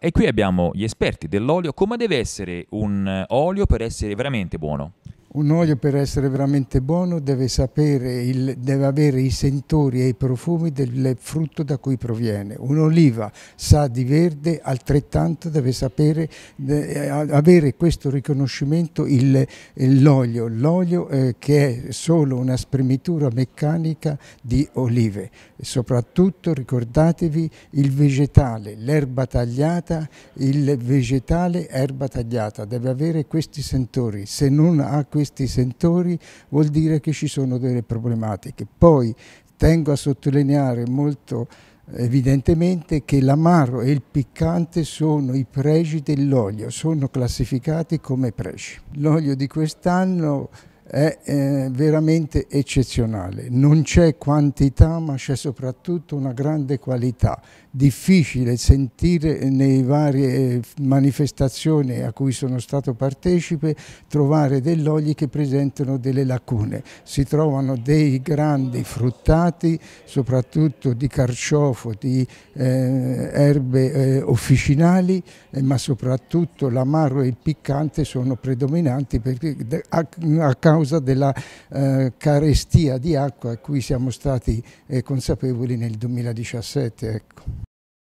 E qui abbiamo gli esperti dell'olio, come deve essere un eh, olio per essere veramente buono? Un olio per essere veramente buono deve, sapere il, deve avere i sentori e i profumi del frutto da cui proviene. Un'oliva sa di verde, altrettanto deve sapere de, eh, avere questo riconoscimento l'olio, l'olio eh, che è solo una spremitura meccanica di olive. E soprattutto ricordatevi il vegetale, l'erba tagliata, il vegetale erba tagliata, deve avere questi sentori. Se non ha questi questi settori vuol dire che ci sono delle problematiche. Poi tengo a sottolineare molto evidentemente che l'amaro e il piccante sono i pregi dell'olio, sono classificati come pregi. L'olio di quest'anno è eh, veramente eccezionale. Non c'è quantità ma c'è soprattutto una grande qualità. Difficile sentire nei varie eh, manifestazioni a cui sono stato partecipe trovare degli oli che presentano delle lacune. Si trovano dei grandi fruttati, soprattutto di carciofo, di eh, erbe eh, officinali, eh, ma soprattutto l'amaro e il piccante sono predominanti perché a, a causa causa della eh, carestia di acqua a cui siamo stati eh, consapevoli nel 2017. Ecco.